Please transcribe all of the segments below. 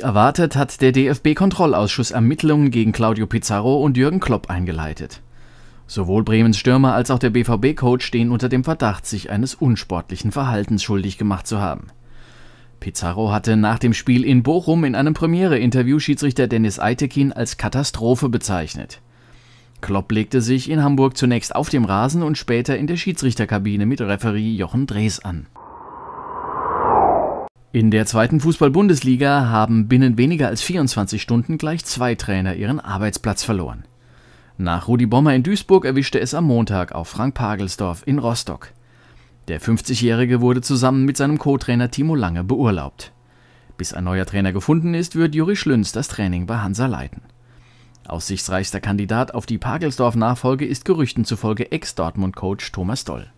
Wie erwartet hat der DFB-Kontrollausschuss Ermittlungen gegen Claudio Pizarro und Jürgen Klopp eingeleitet. Sowohl Bremens Stürmer als auch der BVB-Coach stehen unter dem Verdacht, sich eines unsportlichen Verhaltens schuldig gemacht zu haben. Pizarro hatte nach dem Spiel in Bochum in einem Premiere-Interview Schiedsrichter Dennis Eitekin als Katastrophe bezeichnet. Klopp legte sich in Hamburg zunächst auf dem Rasen und später in der Schiedsrichterkabine mit Referee Jochen Drees an. In der zweiten Fußball-Bundesliga haben binnen weniger als 24 Stunden gleich zwei Trainer ihren Arbeitsplatz verloren. Nach Rudi Bommer in Duisburg erwischte es am Montag auf Frank Pagelsdorf in Rostock. Der 50-Jährige wurde zusammen mit seinem Co-Trainer Timo Lange beurlaubt. Bis ein neuer Trainer gefunden ist, wird Juri Schlünz das Training bei Hansa leiten. Aussichtsreichster Kandidat auf die Pagelsdorf-Nachfolge ist Gerüchten zufolge Ex-Dortmund-Coach Thomas Doll.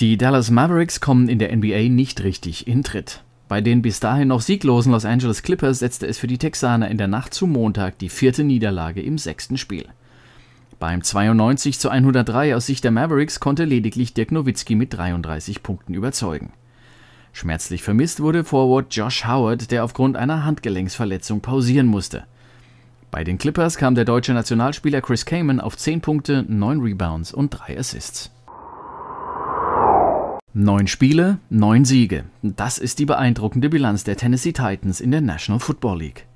Die Dallas Mavericks kommen in der NBA nicht richtig in Tritt. Bei den bis dahin noch sieglosen Los Angeles Clippers setzte es für die Texaner in der Nacht zu Montag die vierte Niederlage im sechsten Spiel. Beim 92 zu 103 aus Sicht der Mavericks konnte lediglich Dirk Nowitzki mit 33 Punkten überzeugen. Schmerzlich vermisst wurde Forward Josh Howard, der aufgrund einer Handgelenksverletzung pausieren musste. Bei den Clippers kam der deutsche Nationalspieler Chris Kamen auf 10 Punkte, 9 Rebounds und 3 Assists. Neun Spiele, neun Siege. Das ist die beeindruckende Bilanz der Tennessee Titans in der National Football League.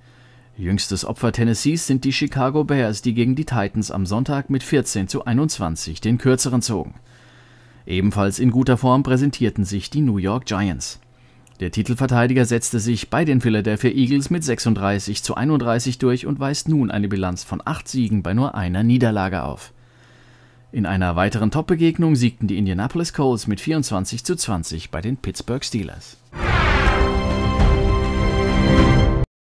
Jüngstes Opfer Tennessees sind die Chicago Bears, die gegen die Titans am Sonntag mit 14 zu 21 den kürzeren zogen. Ebenfalls in guter Form präsentierten sich die New York Giants. Der Titelverteidiger setzte sich bei den Philadelphia Eagles mit 36 zu 31 durch und weist nun eine Bilanz von acht Siegen bei nur einer Niederlage auf. In einer weiteren Top-Begegnung siegten die Indianapolis Colts mit 24 zu 20 bei den Pittsburgh Steelers.